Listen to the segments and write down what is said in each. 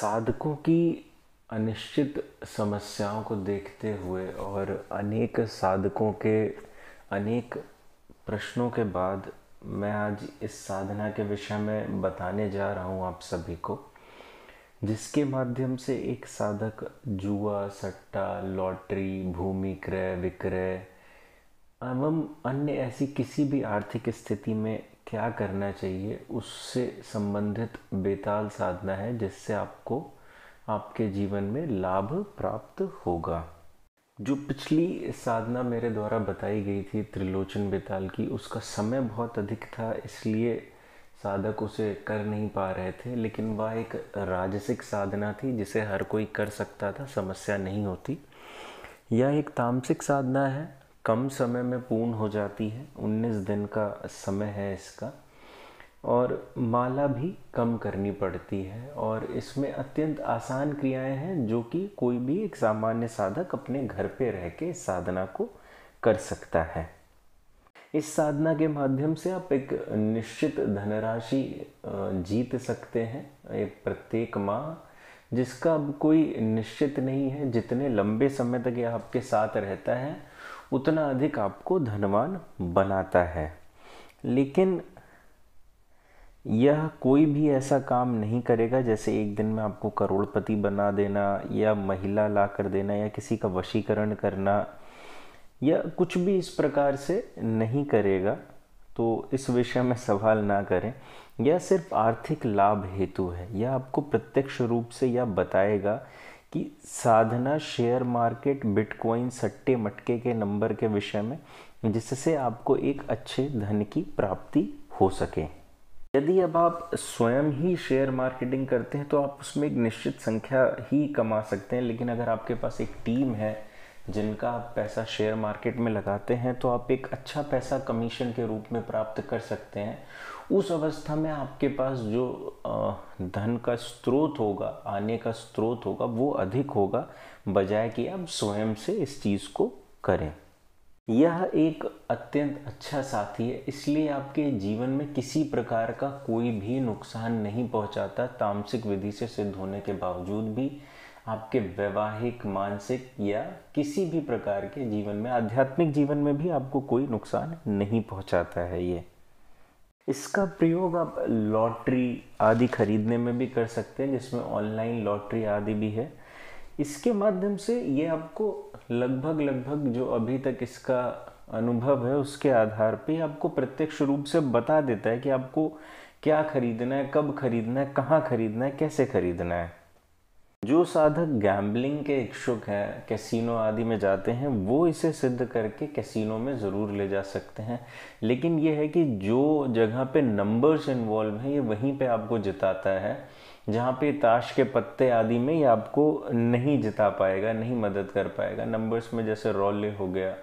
साधकों की अनिश्चित समस्याओं को देखते हुए और अनेक साधकों के अनेक प्रश्नों के बाद मैं आज इस साधना के विषय में बताने जा रहा हूँ आप सभी को जिसके माध्यम से एक साधक जुआ सट्टा लॉटरी भूमि क्रय विक्रय एवं अन्य ऐसी किसी भी आर्थिक स्थिति में क्या करना चाहिए उससे संबंधित बेताल साधना है जिससे आपको आपके जीवन में लाभ प्राप्त होगा जो पिछली साधना मेरे द्वारा बताई गई थी त्रिलोचन बेताल की उसका समय बहुत अधिक था इसलिए साधक उसे कर नहीं पा रहे थे लेकिन वह एक राजसिक साधना थी जिसे हर कोई कर सकता था समस्या नहीं होती यह एक तामसिक साधना है कम समय में पूर्ण हो जाती है 19 दिन का समय है इसका और माला भी कम करनी पड़ती है और इसमें अत्यंत आसान क्रियाएं हैं जो कि कोई भी एक सामान्य साधक अपने घर पे रह के साधना को कर सकता है इस साधना के माध्यम से आप एक निश्चित धनराशि जीत सकते हैं एक प्रत्येक माह जिसका अब कोई निश्चित नहीं है जितने लंबे समय तक यह आपके साथ रहता है उतना अधिक आपको धनवान बनाता है लेकिन यह कोई भी ऐसा काम नहीं करेगा जैसे एक दिन में आपको करोड़पति बना देना या महिला ला कर देना या किसी का वशीकरण करना या कुछ भी इस प्रकार से नहीं करेगा तो इस विषय में सवाल ना करें यह सिर्फ आर्थिक लाभ हेतु है यह आपको प्रत्यक्ष रूप से यह बताएगा कि साधना शेयर मार्केट बिटकॉइन सट्टे मटके के नंबर के विषय में जिससे आपको एक अच्छे धन की प्राप्ति हो सके यदि अब आप स्वयं ही शेयर मार्केटिंग करते हैं तो आप उसमें एक निश्चित संख्या ही कमा सकते हैं लेकिन अगर आपके पास एक टीम है जिनका आप पैसा शेयर मार्केट में लगाते हैं तो आप एक अच्छा पैसा कमीशन के रूप में प्राप्त कर सकते हैं उस अवस्था में आपके पास जो धन का स्रोत होगा आने का स्रोत होगा वो अधिक होगा बजाय कि आप स्वयं से इस चीज़ को करें यह एक अत्यंत अच्छा साथी है इसलिए आपके जीवन में किसी प्रकार का कोई भी नुकसान नहीं पहुंचाता तामसिक विधि से सिद्ध होने के बावजूद भी आपके वैवाहिक मानसिक या किसी भी प्रकार के जीवन में आध्यात्मिक जीवन में भी आपको कोई नुकसान नहीं पहुंचाता है ये इसका प्रयोग आप लॉटरी आदि खरीदने में भी कर सकते हैं जिसमें ऑनलाइन लॉटरी आदि भी है इसके माध्यम से ये आपको लगभग लगभग जो अभी तक इसका अनुभव है उसके आधार पे आपको प्रत्यक्ष रूप से बता देता है कि आपको क्या खरीदना है कब खरीदना है कहाँ खरीदना है कैसे खरीदना है जो साधक गैम्बलिंग के इच्छुक हैं कैसीनो आदि में जाते हैं वो इसे सिद्ध करके कैसीनो में ज़रूर ले जा सकते हैं लेकिन ये है कि जो जगह पे नंबर्स इन्वॉल्व हैं ये वहीं पे आपको जिताता है जहाँ पे ताश के पत्ते आदि में ये आपको नहीं जिता पाएगा नहीं मदद कर पाएगा नंबर्स में जैसे रोले हो गया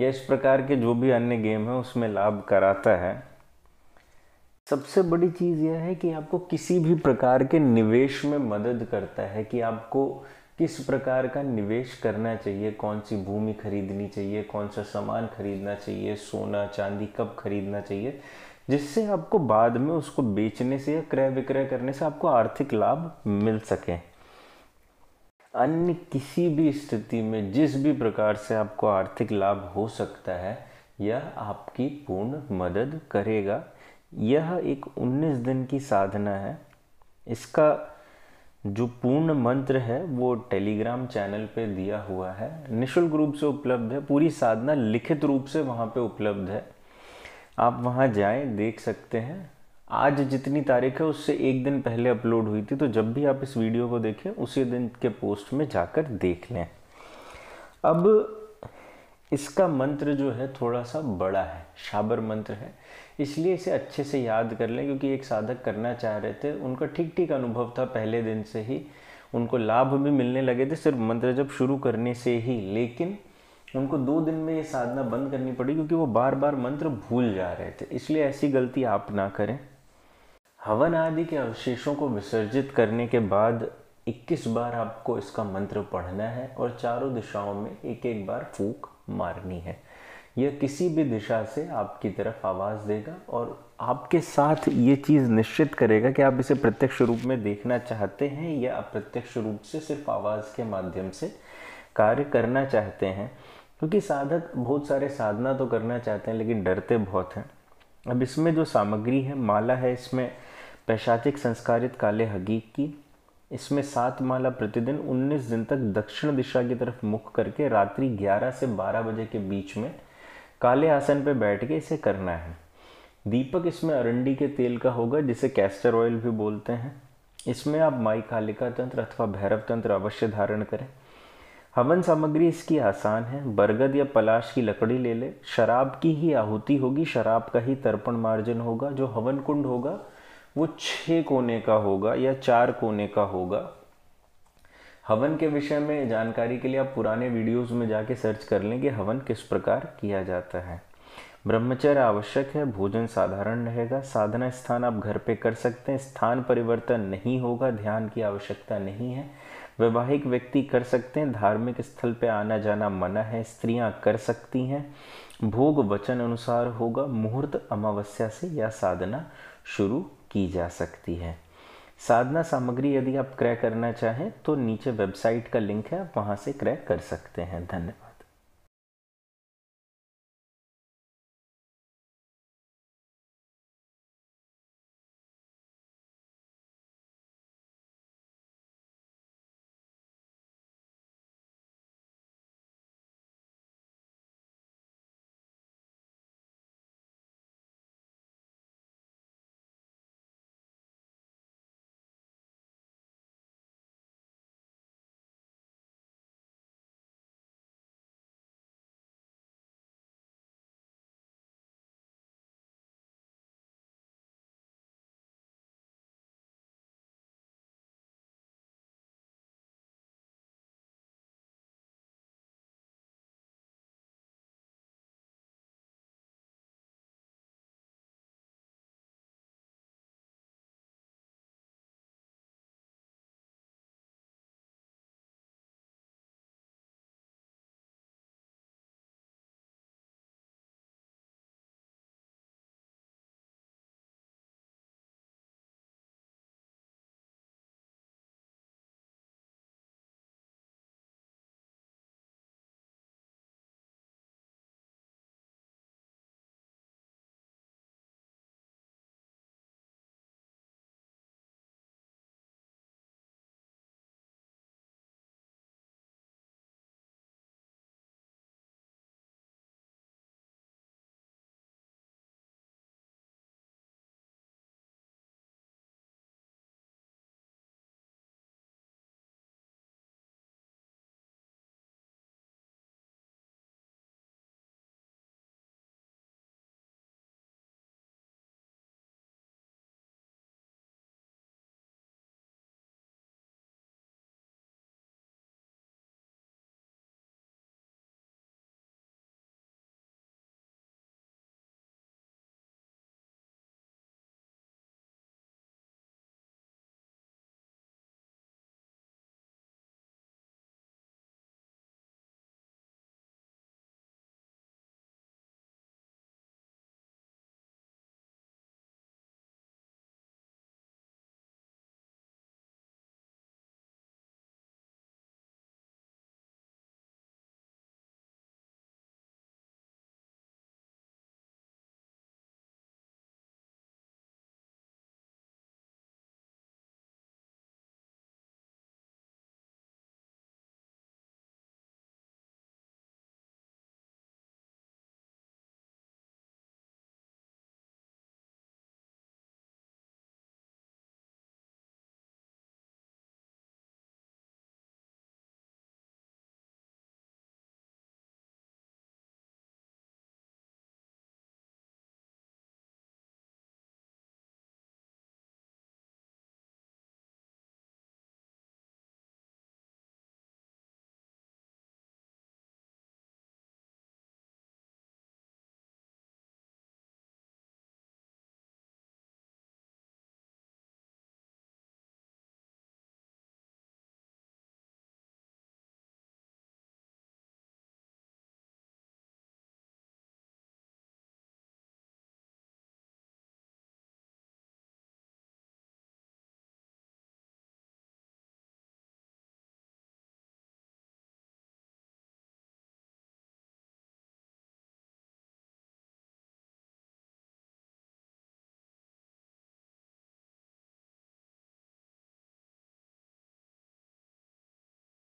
या इस प्रकार के जो भी अन्य गेम हैं उसमें लाभ कराता है सबसे बड़ी चीज़ यह है कि आपको किसी भी प्रकार के निवेश में मदद करता है कि आपको किस प्रकार का निवेश करना चाहिए कौन सी भूमि खरीदनी चाहिए कौन सा सामान खरीदना चाहिए सोना चांदी कब खरीदना चाहिए जिससे आपको बाद में उसको बेचने से या क्रय विक्रय करने से आपको आर्थिक लाभ मिल सके अन्य किसी भी स्थिति में जिस भी प्रकार से आपको आर्थिक लाभ हो सकता है यह आपकी पूर्ण मदद करेगा यह एक 19 दिन की साधना है इसका जो पूर्ण मंत्र है वो टेलीग्राम चैनल पे दिया हुआ है निशुल्क रूप से उपलब्ध है पूरी साधना लिखित रूप से वहाँ पे उपलब्ध है आप वहाँ जाएं देख सकते हैं आज जितनी तारीख है उससे एक दिन पहले अपलोड हुई थी तो जब भी आप इस वीडियो को देखें उसी दिन के पोस्ट में जाकर देख लें अब इसका मंत्र जो है थोड़ा सा बड़ा है शाबर मंत्र है इसलिए इसे अच्छे से याद कर लें क्योंकि एक साधक करना चाह रहे थे उनका ठीक ठीक अनुभव था पहले दिन से ही उनको लाभ भी मिलने लगे थे सिर्फ मंत्र जब शुरू करने से ही लेकिन उनको दो दिन में ये साधना बंद करनी पड़ी क्योंकि वो बार बार मंत्र भूल जा रहे थे इसलिए ऐसी गलती आप ना करें हवन आदि के अवशेषों को विसर्जित करने के बाद 21 बार आपको इसका मंत्र पढ़ना है और चारों दिशाओं में एक एक बार फूक मारनी है यह किसी भी दिशा से आपकी तरफ आवाज़ देगा और आपके साथ ये चीज़ निश्चित करेगा कि आप इसे प्रत्यक्ष रूप में देखना चाहते हैं या अप्रत्यक्ष रूप से सिर्फ आवाज़ के माध्यम से कार्य करना चाहते हैं क्योंकि साधक बहुत सारे साधना तो करना चाहते हैं लेकिन डरते बहुत हैं अब इसमें जो सामग्री है माला है इसमें पैशाचिक संस्कारित काले हगीक की इसमें सात माला प्रतिदिन 19 दिन तक दक्षिण दिशा की तरफ मुख करके रात्रि 11 से 12 बजे के बीच में काले आसन पे बैठ के इसे करना है दीपक इसमें अरंडी के तेल का होगा जिसे कैस्टर ऑयल भी बोलते हैं इसमें आप माई कालिका तंत्र अथवा भैरव तंत्र अवश्य धारण करें हवन सामग्री इसकी आसान है बरगद या पलाश की लकड़ी ले ले शराब की ही आहुति होगी शराब का ही तर्पण मार्जन होगा जो हवन कुंड होगा वो छः कोने का होगा या चार कोने का होगा हवन के विषय में जानकारी के लिए आप पुराने वीडियोस में जाके सर्च कर लें कि हवन किस प्रकार किया जाता है ब्रह्मचर्य आवश्यक है भोजन साधारण रहेगा साधना स्थान आप घर पे कर सकते हैं स्थान परिवर्तन नहीं होगा ध्यान की आवश्यकता नहीं है वैवाहिक व्यक्ति कर सकते हैं धार्मिक स्थल पे आना जाना मना है स्त्रियां कर सकती हैं भोग वचन अनुसार होगा मुहूर्त अमावस्या से यह साधना शुरू की जा सकती है साधना सामग्री यदि आप क्रय करना चाहें तो नीचे वेबसाइट का लिंक है आप वहाँ से क्रय कर सकते हैं धन्यवाद